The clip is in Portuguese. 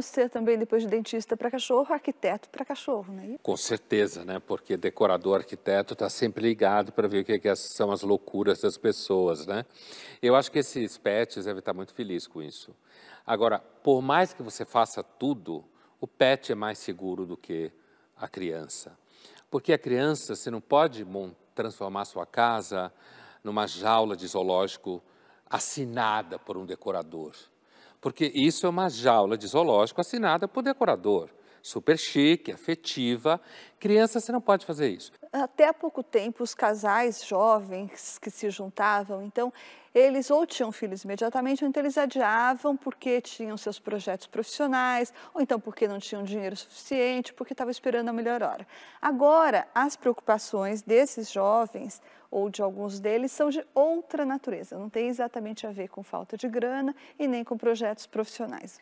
ser também, depois de dentista para cachorro, arquiteto para cachorro, né? Com certeza, né? Porque decorador, arquiteto está sempre ligado para ver o que, que, é, são as loucuras das pessoas, né? Eu acho que esses pets devem estar tá muito felizes com isso. Agora, por mais que você faça tudo, o pet é mais seguro do que a criança. Porque a criança, você não pode transformar sua casa numa jaula de zoológico assinada por um decorador porque isso é uma jaula de zoológico assinada por decorador super chique, afetiva. Criança, você não pode fazer isso. Até há pouco tempo, os casais jovens que se juntavam, então, eles ou tinham filhos imediatamente, ou então eles adiavam porque tinham seus projetos profissionais, ou então porque não tinham dinheiro suficiente, porque estavam esperando a melhor hora. Agora, as preocupações desses jovens, ou de alguns deles, são de outra natureza, não tem exatamente a ver com falta de grana e nem com projetos profissionais.